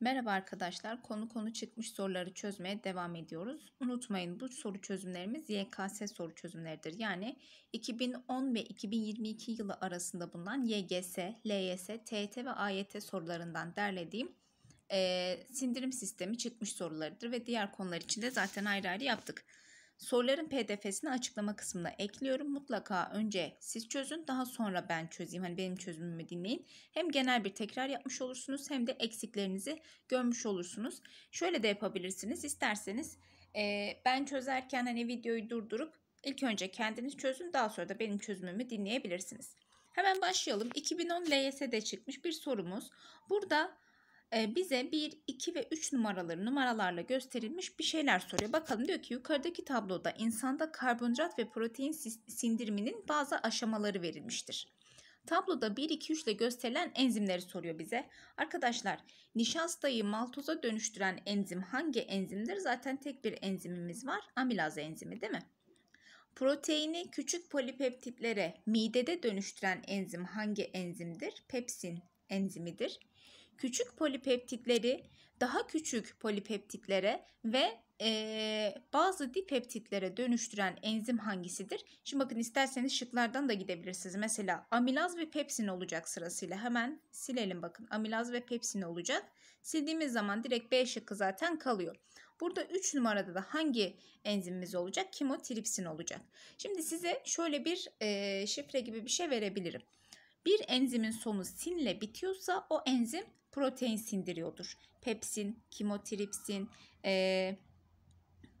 Merhaba arkadaşlar, konu konu çıkmış soruları çözmeye devam ediyoruz. Unutmayın bu soru çözümlerimiz YKS soru çözümleridir. Yani 2010 ve 2022 yılı arasında bulunan YGS, LYS, TET ve AYT sorularından derlediğim e, sindirim sistemi çıkmış sorularıdır. Ve diğer konular için de zaten ayrı ayrı yaptık. Soruların pdf'sini açıklama kısmına ekliyorum. Mutlaka önce siz çözün daha sonra ben çözeyim. Hani benim çözümümü dinleyin. Hem genel bir tekrar yapmış olursunuz hem de eksiklerinizi görmüş olursunuz. Şöyle de yapabilirsiniz. İsterseniz e, ben çözerken hani videoyu durdurup ilk önce kendiniz çözün daha sonra da benim çözümümü dinleyebilirsiniz. Hemen başlayalım. 2010 LYS'de çıkmış bir sorumuz. Burada bize 1, 2 ve 3 numaraları numaralarla gösterilmiş bir şeyler soruyor. Bakalım diyor ki yukarıdaki tabloda insanda karbonhidrat ve protein sindiriminin bazı aşamaları verilmiştir. Tabloda 1, 2, 3 ile gösterilen enzimleri soruyor bize. Arkadaşlar nişastayı maltoza dönüştüren enzim hangi enzimdir? Zaten tek bir enzimimiz var. Amilaz enzimi değil mi? Proteini küçük polipeptitlere midede dönüştüren enzim hangi enzimdir? Pepsin enzimidir küçük polipeptitleri daha küçük polipeptitlere ve e, bazı dipeptitlere dönüştüren enzim hangisidir? Şimdi bakın isterseniz şıklardan da gidebilirsiniz. Mesela amilaz ve pepsin olacak sırasıyla. Hemen silelim bakın. Amilaz ve pepsin olacak. Sildiğimiz zaman direkt B şıkkı zaten kalıyor. Burada 3 numarada da hangi enzimimiz olacak? Kimotripsin olacak. Şimdi size şöyle bir e, şifre gibi bir şey verebilirim. Bir enzimin sonu sinle bitiyorsa o enzim protein sindiriyordur. Pepsin, kimotripsin, e,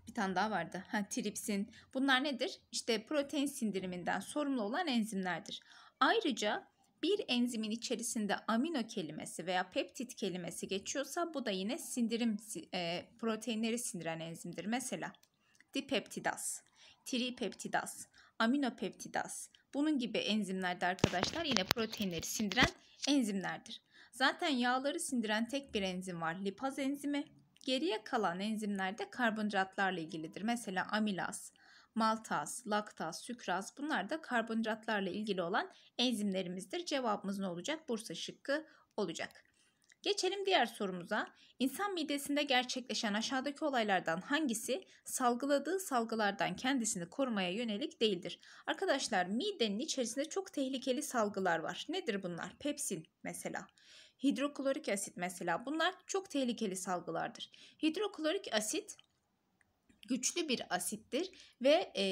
bir tane daha vardı. Ha, tripsin. Bunlar nedir? İşte protein sindiriminden sorumlu olan enzimlerdir. Ayrıca bir enzimin içerisinde amino kelimesi veya peptit kelimesi geçiyorsa bu da yine sindirim e, proteinleri sindiren enzimdir. Mesela dipeptidas, tripeptidas, aminopeptidas bunun gibi enzimlerde arkadaşlar yine proteinleri sindiren enzimlerdir. Zaten yağları sindiren tek bir enzim var lipaz enzimi. Geriye kalan enzimler de karbonhidratlarla ilgilidir. Mesela amilaz, maltaz, laktaz, sükraz bunlar da karbonhidratlarla ilgili olan enzimlerimizdir. Cevabımız ne olacak? Bursa şıkkı olacak. Geçelim diğer sorumuza. İnsan midesinde gerçekleşen aşağıdaki olaylardan hangisi salgıladığı salgılardan kendisini korumaya yönelik değildir? Arkadaşlar midenin içerisinde çok tehlikeli salgılar var. Nedir bunlar? Pepsin mesela hidroklorik asit mesela bunlar çok tehlikeli salgılardır. Hidroklorik asit güçlü bir asittir ve e,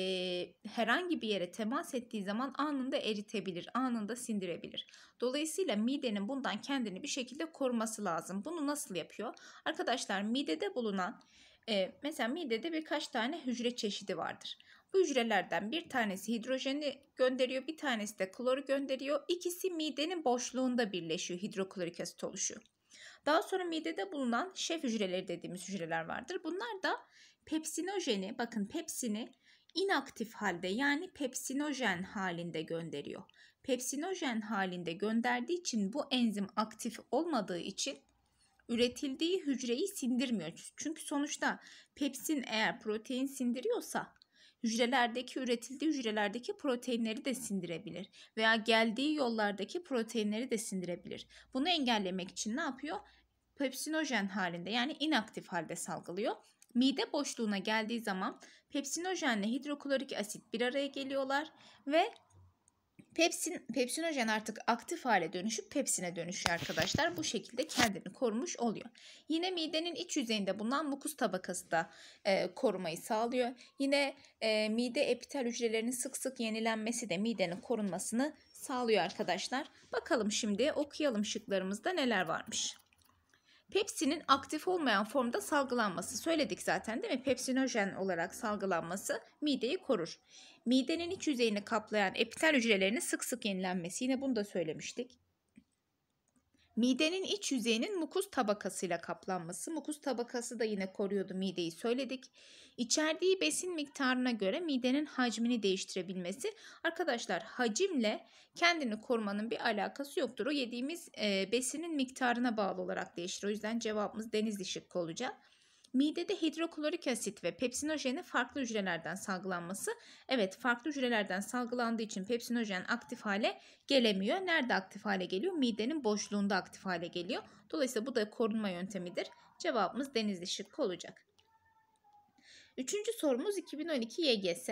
herhangi bir yere temas ettiği zaman anında eritebilir, anında sindirebilir. Dolayısıyla midenin bundan kendini bir şekilde koruması lazım. Bunu nasıl yapıyor? Arkadaşlar midede bulunan e, mesela midede birkaç tane hücre çeşidi vardır hücrelerden bir tanesi hidrojeni gönderiyor, bir tanesi de kloru gönderiyor. İkisi midenin boşluğunda birleşiyor, hidroklorik asit oluşuyor. Daha sonra midede bulunan şef hücreleri dediğimiz hücreler vardır. Bunlar da pepsinojeni, bakın pepsini inaktif halde yani pepsinojen halinde gönderiyor. Pepsinojen halinde gönderdiği için bu enzim aktif olmadığı için üretildiği hücreyi sindirmiyor. Çünkü sonuçta pepsin eğer protein sindiriyorsa hücrelerdeki üretildiği hücrelerdeki proteinleri de sindirebilir veya geldiği yollardaki proteinleri de sindirebilir. Bunu engellemek için ne yapıyor? Pepsinojen halinde yani inaktif halde salgılıyor. Mide boşluğuna geldiği zaman pepsinojenle hidroklorik asit bir araya geliyorlar ve Pepsin, pepsinojen artık aktif hale dönüşüp pepsine dönüşüyor arkadaşlar. Bu şekilde kendini korumuş oluyor. Yine midenin iç yüzeyinde bulunan mukus tabakası da e, korumayı sağlıyor. Yine e, mide epitel hücrelerinin sık sık yenilenmesi de midenin korunmasını sağlıyor arkadaşlar. Bakalım şimdi okuyalım şıklarımızda neler varmış. Pepsinin aktif olmayan formda salgılanması söyledik zaten değil mi? Pepsinojen olarak salgılanması mideyi korur. Midenin iç yüzeyini kaplayan epitel hücrelerinin sık sık yenilenmesi yine bunu da söylemiştik. Midenin iç yüzeyinin mukus tabakasıyla kaplanması. Mukus tabakası da yine koruyordu mideyi söyledik. İçerdiği besin miktarına göre midenin hacmini değiştirebilmesi. Arkadaşlar hacimle kendini korumanın bir alakası yoktur. O yediğimiz e, besinin miktarına bağlı olarak değişir. O yüzden cevabımız deniz ışıkkı olacak. Midede hidroklorik asit ve pepsinojenin farklı hücrelerden salgılanması. Evet farklı hücrelerden salgılandığı için pepsinojen aktif hale gelemiyor. Nerede aktif hale geliyor? Midenin boşluğunda aktif hale geliyor. Dolayısıyla bu da korunma yöntemidir. Cevabımız denizli şıkkı olacak. Üçüncü sorumuz 2012 YGS.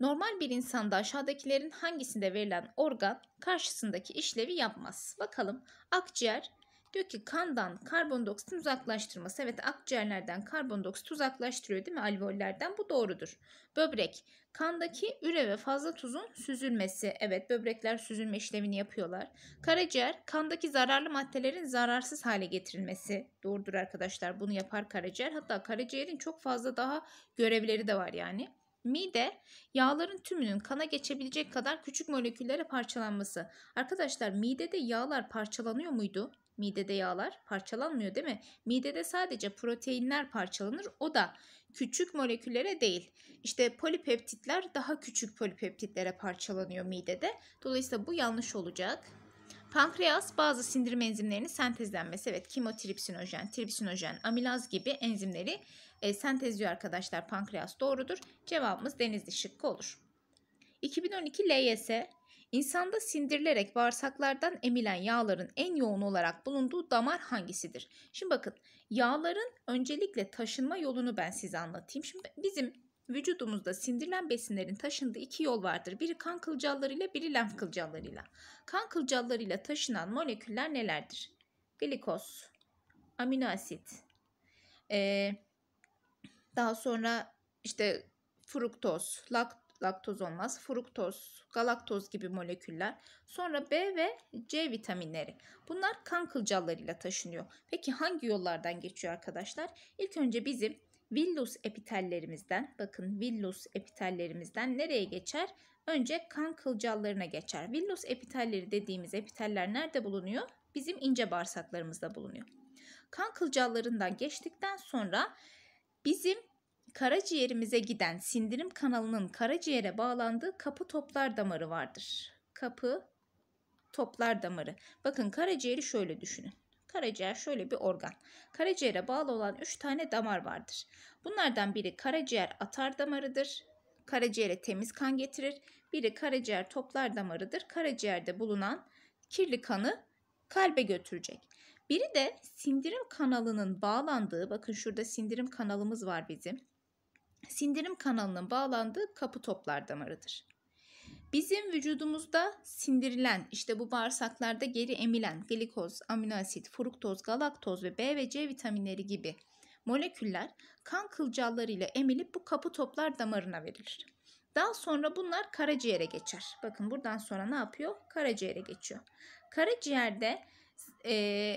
Normal bir insanda aşağıdakilerin hangisinde verilen organ karşısındaki işlevi yapmaz? Bakalım akciğer, Diyor ki kandan karbondioksitin uzaklaştırması. Evet akciğerlerden karbondioksit uzaklaştırıyor değil mi alveollerden? Bu doğrudur. Böbrek kandaki üre ve fazla tuzun süzülmesi. Evet böbrekler süzülme işlemini yapıyorlar. Karaciğer kandaki zararlı maddelerin zararsız hale getirilmesi. Doğrudur arkadaşlar bunu yapar karaciğer. Hatta karaciğerin çok fazla daha görevleri de var yani. Mide yağların tümünün kana geçebilecek kadar küçük moleküllere parçalanması. Arkadaşlar midede yağlar parçalanıyor muydu? Midede yağlar parçalanmıyor değil mi? Midede sadece proteinler parçalanır. O da küçük moleküllere değil. İşte polipeptitler daha küçük polipeptitlere parçalanıyor midede. Dolayısıyla bu yanlış olacak. Pankreas bazı sindirim enzimlerinin sentezlenmesi. Evet kimotripsinojen, tripsinojen, amilaz gibi enzimleri e, sentezliyor arkadaşlar pankreas doğrudur. Cevabımız denizli şıkkı olur. 2012 LYS İnsanda sindirilerek bağırsaklardan emilen yağların en yoğun olarak bulunduğu damar hangisidir? Şimdi bakın yağların öncelikle taşınma yolunu ben size anlatayım. Şimdi bizim vücudumuzda sindirilen besinlerin taşındığı iki yol vardır. Biri kan kılcallarıyla biri lenf kılcallarıyla. Kan kılcallarıyla taşınan moleküller nelerdir? Glikoz, amino asit, ee, daha sonra işte fruktoz, lakt laktoz olmaz. Fruktoz, galaktoz gibi moleküller. Sonra B ve C vitaminleri. Bunlar kan kılcallarıyla taşınıyor. Peki hangi yollardan geçiyor arkadaşlar? İlk önce bizim villus epitellerimizden, bakın villus epitellerimizden nereye geçer? Önce kan kılcallarına geçer. Villus epitelleri dediğimiz epiteller nerede bulunuyor? Bizim ince bağırsaklarımızda bulunuyor. Kan kılcallarından geçtikten sonra Bizim karaciğerimize giden sindirim kanalının karaciğere bağlandığı kapı toplar damarı vardır. Kapı toplar damarı. Bakın karaciğeri şöyle düşünün. Karaciğer şöyle bir organ. Karaciğere bağlı olan 3 tane damar vardır. Bunlardan biri karaciğer atar damarıdır. Karaciğere temiz kan getirir. Biri karaciğer toplar damarıdır. Karaciğerde bulunan kirli kanı kalbe götürecek. Biri de sindirim kanalının bağlandığı, bakın şurada sindirim kanalımız var bizim. Sindirim kanalının bağlandığı kapı toplar damarıdır. Bizim vücudumuzda sindirilen, işte bu bağırsaklarda geri emilen glikoz, amino asit, fruktoz, galaktoz ve B ve C vitaminleri gibi moleküller kan kılcallarıyla emilip bu kapı toplar damarına verilir. Daha sonra bunlar karaciğere geçer. Bakın buradan sonra ne yapıyor? Karaciğere geçiyor. Karaciğerde e,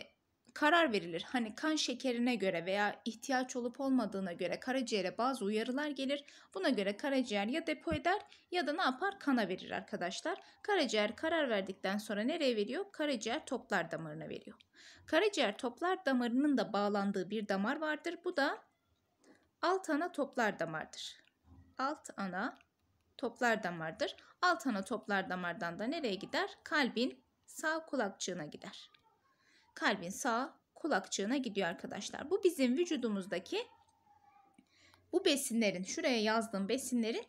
karar verilir. Hani kan şekerine göre veya ihtiyaç olup olmadığına göre karaciğere bazı uyarılar gelir. Buna göre karaciğer ya depo eder ya da ne yapar? Kana verir arkadaşlar. Karaciğer karar verdikten sonra nereye veriyor? Karaciğer toplar damarına veriyor. Karaciğer toplar damarının da bağlandığı bir damar vardır. Bu da alt ana toplar damardır. Alt ana toplar damardır. Alt ana toplar damardan da nereye gider? Kalbin sağ kulakçığına gider kalbin sağ kulakçığına gidiyor arkadaşlar. Bu bizim vücudumuzdaki bu besinlerin şuraya yazdığım besinlerin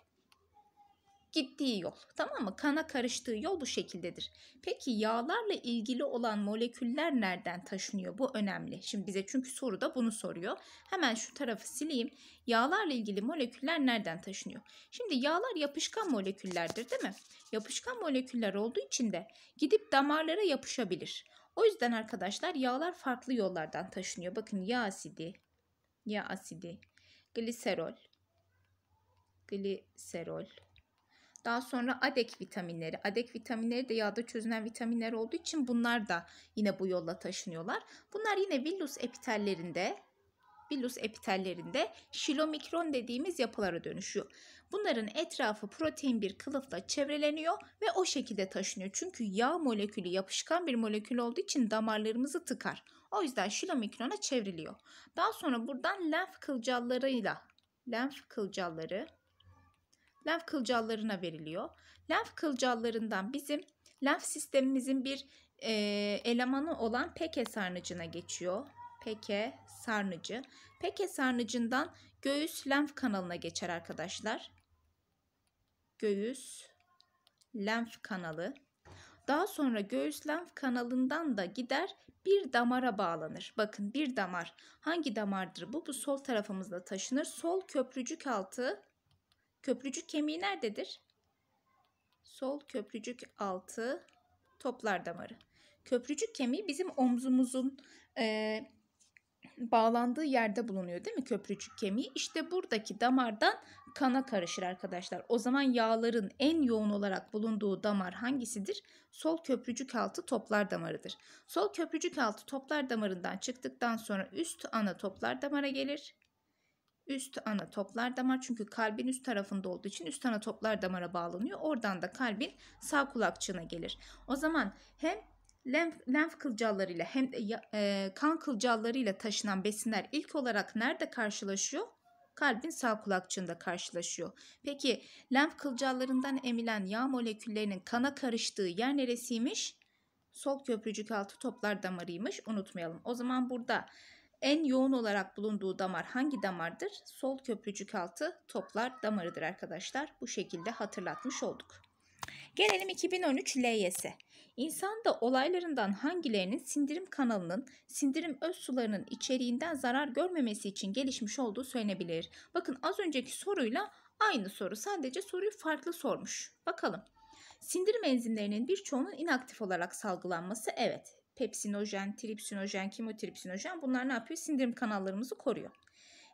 gittiği yol. Tamam mı? Kana karıştığı yol bu şekildedir. Peki yağlarla ilgili olan moleküller nereden taşınıyor? Bu önemli. Şimdi bize çünkü soru da bunu soruyor. Hemen şu tarafı sileyim. Yağlarla ilgili moleküller nereden taşınıyor? Şimdi yağlar yapışkan moleküllerdir değil mi? Yapışkan moleküller olduğu için de gidip damarlara yapışabilir. O yüzden arkadaşlar yağlar farklı yollardan taşınıyor. Bakın yağ asidi, yağ asidi, gliserol, gliserol. Daha sonra adek vitaminleri. Adek vitaminleri de yağda çözünen vitaminler olduğu için bunlar da yine bu yolla taşınıyorlar. Bunlar yine villus epitellerinde billus epitellerinde şilomikron dediğimiz yapılara dönüşüyor. Bunların etrafı protein bir kılıfla çevreleniyor ve o şekilde taşınıyor. Çünkü yağ molekülü yapışkan bir molekül olduğu için damarlarımızı tıkar. O yüzden şilomikrona çevriliyor. Daha sonra buradan lenf kılcallarıyla lenf kılcalları lenf kılcallarına veriliyor. Lenf kılcallarından bizim lenf sistemimizin bir e, elemanı olan peke sarnıcına geçiyor. Peke sarnıcı. Peke sarnıcından göğüs lenf kanalına geçer arkadaşlar. Göğüs lenf kanalı. Daha sonra göğüs lenf kanalından da gider bir damara bağlanır. Bakın bir damar. Hangi damardır bu? Bu sol tarafımızda taşınır. Sol köprücük altı. Köprücük kemiği nerededir? Sol köprücük altı toplar damarı. Köprücük kemiği bizim omzumuzun e, bağlandığı yerde bulunuyor değil mi köprücük kemiği? İşte buradaki damardan kana karışır arkadaşlar. O zaman yağların en yoğun olarak bulunduğu damar hangisidir? Sol köprücük altı toplar damarıdır. Sol köprücük altı toplar damarından çıktıktan sonra üst ana toplar damara gelir. Üst ana toplar damar çünkü kalbin üst tarafında olduğu için üst ana toplar damara bağlanıyor. Oradan da kalbin sağ kulakçığına gelir. O zaman hem lenf, lenf kılcallarıyla hem de e, kan kılcallarıyla taşınan besinler ilk olarak nerede karşılaşıyor? Kalbin sağ kulakçığında karşılaşıyor. Peki lenf kılcallarından emilen yağ moleküllerinin kana karıştığı yer neresiymiş? Sol köprücük altı toplar damarıymış. Unutmayalım. O zaman burada en yoğun olarak bulunduğu damar hangi damardır? Sol köprücük altı toplar damarıdır arkadaşlar. Bu şekilde hatırlatmış olduk. Gelelim 2013 LYS. İnsanda olaylarından hangilerinin sindirim kanalının, sindirim öz sularının içeriğinden zarar görmemesi için gelişmiş olduğu söylenebilir. Bakın az önceki soruyla aynı soru sadece soruyu farklı sormuş. Bakalım. Sindirim enzimlerinin birçoğunun inaktif olarak salgılanması evet. Pepsinojen, tripsinojen, kimotripsinojen bunlar ne yapıyor? Sindirim kanallarımızı koruyor.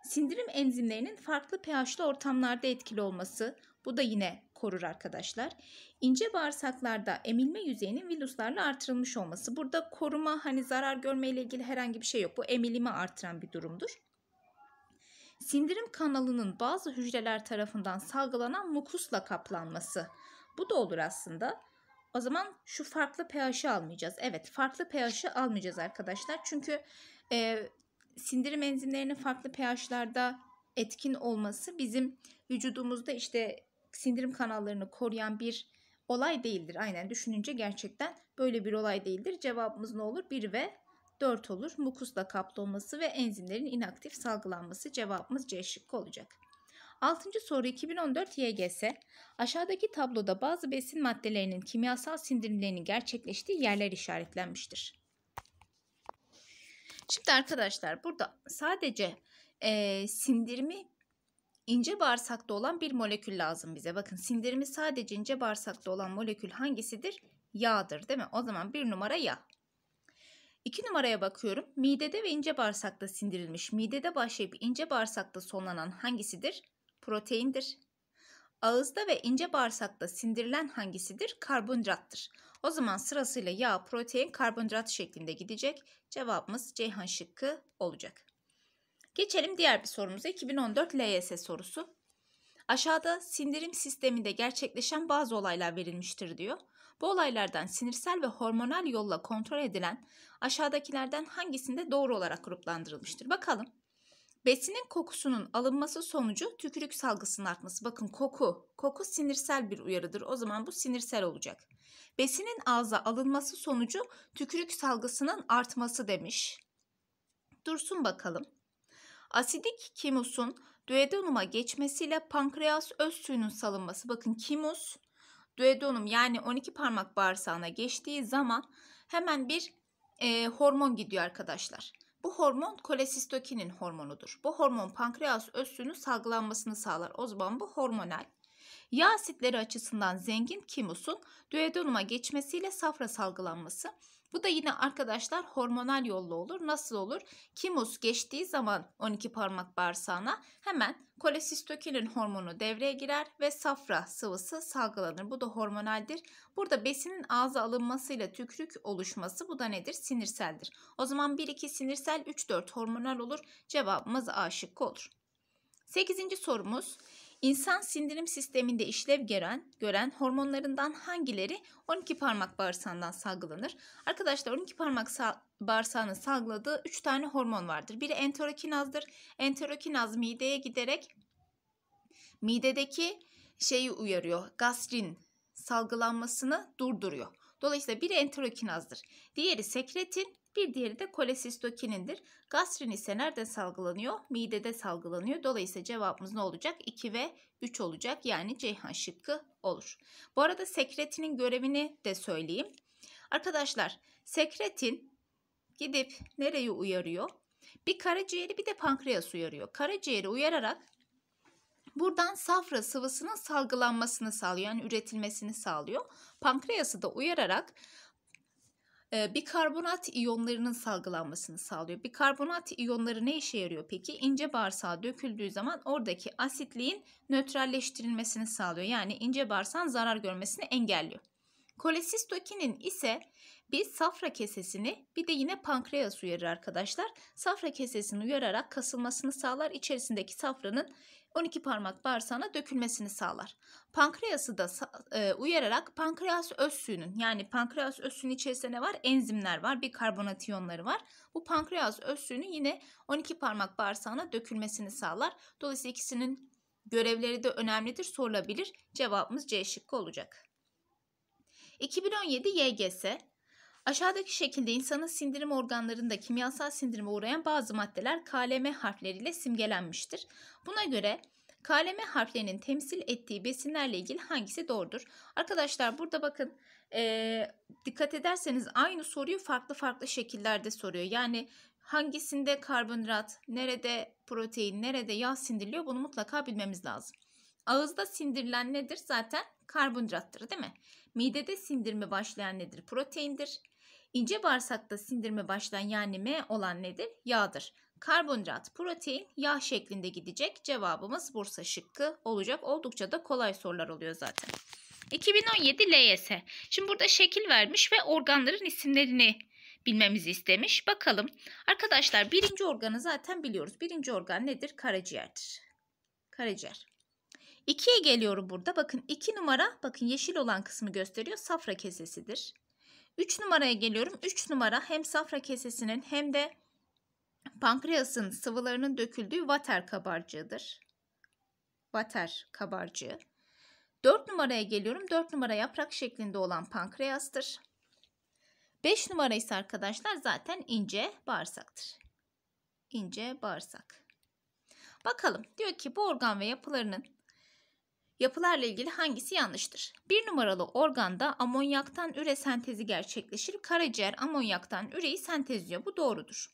Sindirim enzimlerinin farklı pH'li ortamlarda etkili olması bu da yine korur arkadaşlar. İnce bağırsaklarda emilme yüzeyinin villuslarla artırılmış olması. Burada koruma hani zarar görme ile ilgili herhangi bir şey yok. Bu emilimi artıran bir durumdur. Sindirim kanalının bazı hücreler tarafından salgılanan mukusla kaplanması. Bu da olur aslında. O zaman şu farklı pH'i almayacağız. Evet farklı pH'i almayacağız arkadaşlar. Çünkü e, sindirim enzimlerinin farklı pH'larda etkin olması bizim vücudumuzda işte sindirim kanallarını koruyan bir olay değildir. Aynen düşününce gerçekten böyle bir olay değildir. Cevabımız ne olur? 1 ve 4 olur. Mukusla kaplı olması ve enzimlerin inaktif salgılanması cevabımız C şıkkı olacak. 6. soru 2014 YGS. Aşağıdaki tabloda bazı besin maddelerinin kimyasal sindirimlerinin gerçekleştiği yerler işaretlenmiştir. Şimdi arkadaşlar burada sadece e, sindirimi ince bağırsakta olan bir molekül lazım bize. Bakın sindirimi sadece ince bağırsakta olan molekül hangisidir? Yağdır değil mi? O zaman bir numara yağ. İki numaraya bakıyorum. Midede ve ince bağırsakta sindirilmiş. Midede başlayıp ince bağırsakta sonlanan hangisidir? Proteindir. Ağızda ve ince bağırsakta sindirilen hangisidir? Karbonhidrattır. O zaman sırasıyla yağ, protein, karbonhidrat şeklinde gidecek. Cevabımız Ceyhan şıkkı olacak. Geçelim diğer bir sorumuza 2014 LYS sorusu. Aşağıda sindirim sisteminde gerçekleşen bazı olaylar verilmiştir diyor. Bu olaylardan sinirsel ve hormonal yolla kontrol edilen aşağıdakilerden hangisinde doğru olarak gruplandırılmıştır? Bakalım. Besinin kokusunun alınması sonucu tükürük salgısının artması. Bakın koku, koku sinirsel bir uyarıdır. O zaman bu sinirsel olacak. Besinin ağza alınması sonucu tükürük salgısının artması demiş. Dursun bakalım. Asidik kimusun duodenuma geçmesiyle pankreas öz suyunun salınması. Bakın kimus duodenum yani 12 parmak bağırsağına geçtiği zaman hemen bir e, hormon gidiyor arkadaşlar. Bu hormon kolesistokinin hormonudur. Bu hormon pankreas öz suyunun salgılanmasını sağlar. O zaman bu hormonal. Yağ asitleri açısından zengin kimusun duodenuma geçmesiyle safra salgılanması bu da yine arkadaşlar hormonal yolla olur. Nasıl olur? Kimus geçtiği zaman 12 parmak bağırsağına hemen kolesistokinin hormonu devreye girer ve safra sıvısı salgılanır. Bu da hormonaldir. Burada besinin ağza alınmasıyla tükürük oluşması bu da nedir? Sinirseldir. O zaman 1-2 sinirsel 3-4 hormonal olur. Cevabımız A şıkkı olur. 8. sorumuz İnsan sindirim sisteminde işlev gören, gören hormonlarından hangileri 12 parmak bağırsağından salgılanır? Arkadaşlar 12 parmak sa bağırsağının salgıladığı 3 tane hormon vardır. Biri enterokinazdır. Enterokinaz mideye giderek midedeki şeyi uyarıyor. Gastrin salgılanmasını durduruyor. Dolayısıyla biri enterokinazdır. Diğeri sekretin, bir diğeri de kolesistokinidir. Gastrin ise nerede salgılanıyor? Midede salgılanıyor. Dolayısıyla cevabımız ne olacak? 2 ve 3 olacak. Yani Ceyhan şıkkı olur. Bu arada sekretinin görevini de söyleyeyim. Arkadaşlar sekretin gidip nereyi uyarıyor? Bir karaciğeri bir de pankreas uyarıyor. Karaciğeri uyararak buradan safra sıvısının salgılanmasını sağlıyor. Yani üretilmesini sağlıyor. Pankreası da uyararak ee, bikarbonat iyonlarının salgılanmasını sağlıyor. Bikarbonat iyonları ne işe yarıyor peki? İnce bağırsağa döküldüğü zaman oradaki asitliğin nötralleştirilmesini sağlıyor. Yani ince bağırsağın zarar görmesini engelliyor. Kolesistokinin ise bir safra kesesini bir de yine pankreas uyarır arkadaşlar. Safra kesesini uyararak kasılmasını sağlar. İçerisindeki safranın 12 parmak bağırsağına dökülmesini sağlar. Pankreası da e, uyararak pankreas öz suyunun yani pankreas öz suyunun içerisinde ne var? Enzimler var, bir karbonat iyonları var. Bu pankreas öz suyunun yine 12 parmak bağırsağına dökülmesini sağlar. Dolayısıyla ikisinin görevleri de önemlidir, sorulabilir. Cevabımız C şıkkı olacak. 2017 YGS Aşağıdaki şekilde insanın sindirim organlarında kimyasal sindirime uğrayan bazı maddeler KLM harfleriyle simgelenmiştir. Buna göre KLM harflerinin temsil ettiği besinlerle ilgili hangisi doğrudur? Arkadaşlar burada bakın e, dikkat ederseniz aynı soruyu farklı farklı şekillerde soruyor. Yani hangisinde karbonhidrat, nerede protein, nerede yağ sindiriliyor bunu mutlaka bilmemiz lazım. Ağızda sindirilen nedir? Zaten karbonhidrattır değil mi? Midede sindirme başlayan nedir? Proteindir. İnce bağırsakta sindirme başlayan yani M olan nedir? Yağdır. Karbonhidrat, protein, yağ şeklinde gidecek. Cevabımız Bursa şıkkı olacak. Oldukça da kolay sorular oluyor zaten. 2017 LYS. Şimdi burada şekil vermiş ve organların isimlerini bilmemizi istemiş. Bakalım arkadaşlar birinci organı zaten biliyoruz. Birinci organ nedir? Karaciğerdir. Karaciğer. 2'ye geliyorum burada. Bakın 2 numara bakın yeşil olan kısmı gösteriyor. Safra kesesidir. 3 numaraya geliyorum. 3 numara hem safra kesesinin hem de pankreasın sıvılarının döküldüğü vater kabarcığıdır. Vater kabarcığı. 4 numaraya geliyorum. 4 numara yaprak şeklinde olan pankreastır. 5 numara ise arkadaşlar zaten ince bağırsaktır. İnce bağırsak. Bakalım diyor ki bu organ ve yapılarının Yapılarla ilgili hangisi yanlıştır? Bir numaralı organda amonyaktan üre sentezi gerçekleşir. Karaciğer amonyaktan üreyi sentezliyor. Bu doğrudur.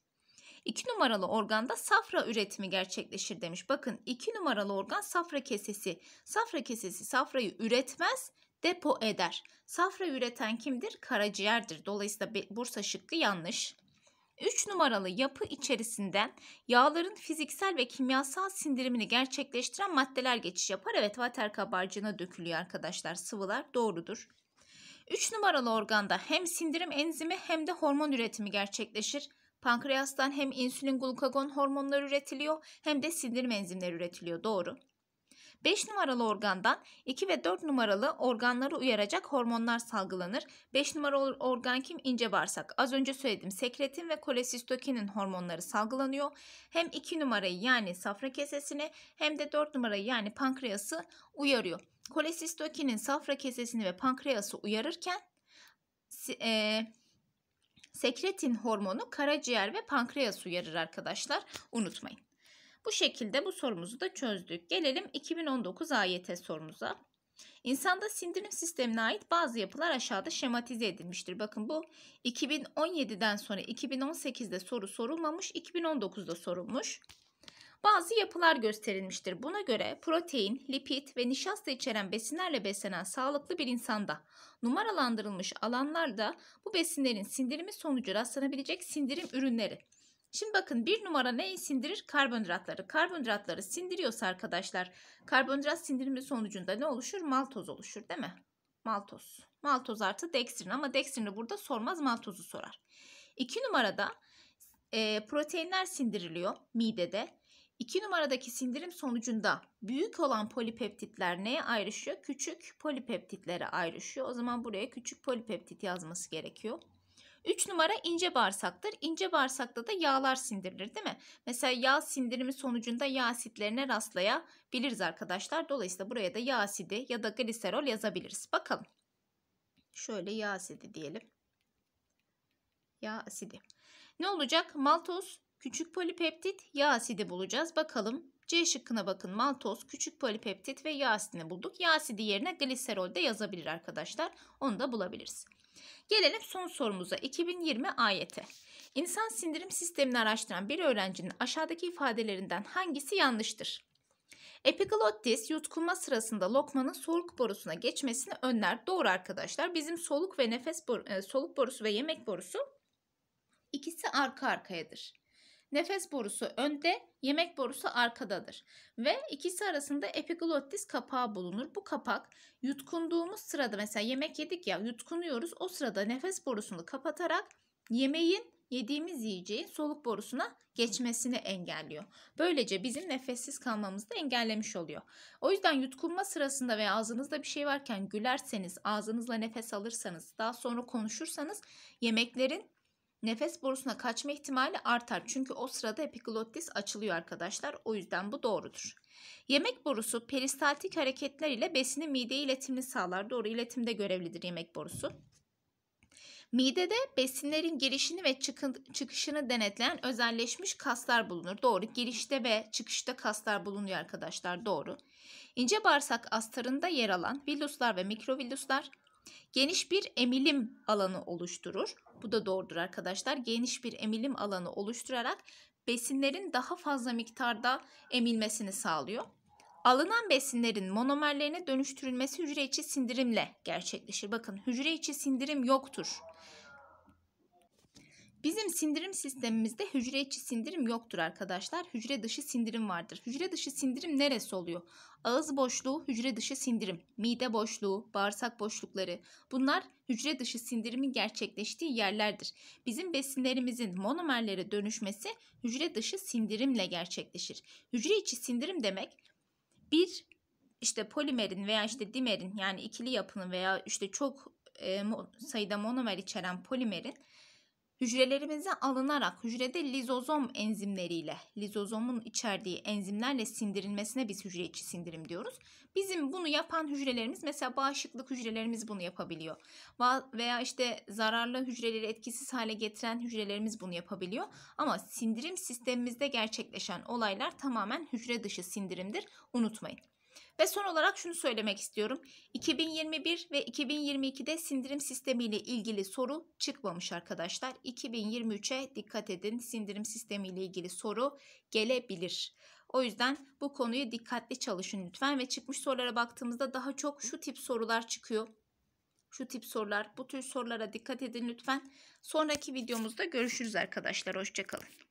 İki numaralı organda safra üretimi gerçekleşir demiş. Bakın iki numaralı organ safra kesesi. Safra kesesi safrayı üretmez, depo eder. Safra üreten kimdir? Karaciğerdir. Dolayısıyla Bursa şıkkı yanlış. 3 numaralı yapı içerisinden yağların fiziksel ve kimyasal sindirimini gerçekleştiren maddeler geçiş yapar. Evet vater kabarcığına dökülüyor arkadaşlar sıvılar doğrudur. 3 numaralı organda hem sindirim enzimi hem de hormon üretimi gerçekleşir. Pankreastan hem insülin glukagon hormonları üretiliyor hem de sindirim enzimleri üretiliyor doğru. 5 numaralı organdan 2 ve 4 numaralı organları uyaracak hormonlar salgılanır. 5 numaralı organ kim? İnce bağırsak. Az önce söyledim sekretin ve kolesistokinin hormonları salgılanıyor. Hem 2 numarayı yani safra kesesini hem de 4 numarayı yani pankreası uyarıyor. Kolesistokinin safra kesesini ve pankreası uyarırken e, sekretin hormonu karaciğer ve pankreas uyarır arkadaşlar. Unutmayın. Bu şekilde bu sorumuzu da çözdük. Gelelim 2019 AYT sorumuza. İnsanda sindirim sistemine ait bazı yapılar aşağıda şematize edilmiştir. Bakın bu 2017'den sonra 2018'de soru sorulmamış, 2019'da sorulmuş. Bazı yapılar gösterilmiştir. Buna göre protein, lipid ve nişasta içeren besinlerle beslenen sağlıklı bir insanda numaralandırılmış alanlarda bu besinlerin sindirimi sonucu rastlanabilecek sindirim ürünleri Şimdi bakın bir numara neyi sindirir? Karbonhidratları. Karbonhidratları sindiriyorsa arkadaşlar karbonhidrat sindirimi sonucunda ne oluşur? Maltoz oluşur değil mi? Maltoz. Maltoz artı dekstrin ama dekstrini burada sormaz maltozu sorar. İki numarada e, proteinler sindiriliyor midede. İki numaradaki sindirim sonucunda büyük olan polipeptitler neye ayrışıyor? Küçük polipeptitlere ayrışıyor. O zaman buraya küçük polipeptit yazması gerekiyor. 3 numara ince bağırsaktır. İnce bağırsakta da yağlar sindirilir değil mi? Mesela yağ sindirimi sonucunda yağ asitlerine rastlayabiliriz arkadaşlar. Dolayısıyla buraya da yağ asidi ya da gliserol yazabiliriz. Bakalım. Şöyle yağ asidi diyelim. Yağ asidi. Ne olacak? Maltoz, küçük polipeptit, yağ asidi bulacağız. Bakalım C şıkkına bakın maltoz, küçük polipeptit ve yasini bulduk. Yasidi yerine gliserol de yazabilir arkadaşlar. Onu da bulabiliriz. Gelelim son sorumuza 2020 ayete. İnsan sindirim sistemini araştıran bir öğrencinin aşağıdaki ifadelerinden hangisi yanlıştır? Epiglottis yutkunma sırasında lokmanın soluk borusuna geçmesini önler. Doğru arkadaşlar. Bizim soluk ve nefes boru, e, soluk borusu ve yemek borusu ikisi arka arkayadır. Nefes borusu önde, yemek borusu arkadadır. Ve ikisi arasında epiglottis kapağı bulunur. Bu kapak yutkunduğumuz sırada mesela yemek yedik ya yutkunuyoruz. O sırada nefes borusunu kapatarak yemeğin yediğimiz yiyeceğin soluk borusuna geçmesini engelliyor. Böylece bizim nefessiz kalmamızı da engellemiş oluyor. O yüzden yutkunma sırasında veya ağzınızda bir şey varken gülerseniz, ağzınızla nefes alırsanız, daha sonra konuşursanız yemeklerin nefes borusuna kaçma ihtimali artar. Çünkü o sırada epiglottis açılıyor arkadaşlar. O yüzden bu doğrudur. Yemek borusu peristaltik hareketler ile besini mideye iletimini sağlar. Doğru iletimde görevlidir yemek borusu. Midede besinlerin girişini ve çıkışını denetleyen özelleşmiş kaslar bulunur. Doğru. Girişte ve çıkışta kaslar bulunuyor arkadaşlar. Doğru. İnce bağırsak astarında yer alan villuslar ve mikrovillüsler geniş bir emilim alanı oluşturur. Bu da doğrudur arkadaşlar. Geniş bir emilim alanı oluşturarak besinlerin daha fazla miktarda emilmesini sağlıyor. Alınan besinlerin monomerlerine dönüştürülmesi hücre içi sindirimle gerçekleşir. Bakın hücre içi sindirim yoktur. Bizim sindirim sistemimizde hücre içi sindirim yoktur arkadaşlar. Hücre dışı sindirim vardır. Hücre dışı sindirim neresi oluyor? Ağız boşluğu, hücre dışı sindirim, mide boşluğu, bağırsak boşlukları. Bunlar hücre dışı sindirimin gerçekleştiği yerlerdir. Bizim besinlerimizin monomerlere dönüşmesi hücre dışı sindirimle gerçekleşir. Hücre içi sindirim demek bir işte polimerin veya işte dimerin yani ikili yapının veya işte çok e, sayıda monomer içeren polimerin hücrelerimize alınarak hücrede lizozom enzimleriyle, lizozomun içerdiği enzimlerle sindirilmesine biz hücre içi sindirim diyoruz. Bizim bunu yapan hücrelerimiz mesela bağışıklık hücrelerimiz bunu yapabiliyor. Veya işte zararlı hücreleri etkisiz hale getiren hücrelerimiz bunu yapabiliyor. Ama sindirim sistemimizde gerçekleşen olaylar tamamen hücre dışı sindirimdir. Unutmayın. Ve son olarak şunu söylemek istiyorum. 2021 ve 2022'de sindirim sistemi ile ilgili soru çıkmamış arkadaşlar. 2023'e dikkat edin. Sindirim sistemi ile ilgili soru gelebilir. O yüzden bu konuyu dikkatli çalışın lütfen ve çıkmış sorulara baktığımızda daha çok şu tip sorular çıkıyor. Şu tip sorular, bu tür sorulara dikkat edin lütfen. Sonraki videomuzda görüşürüz arkadaşlar. Hoşçakalın.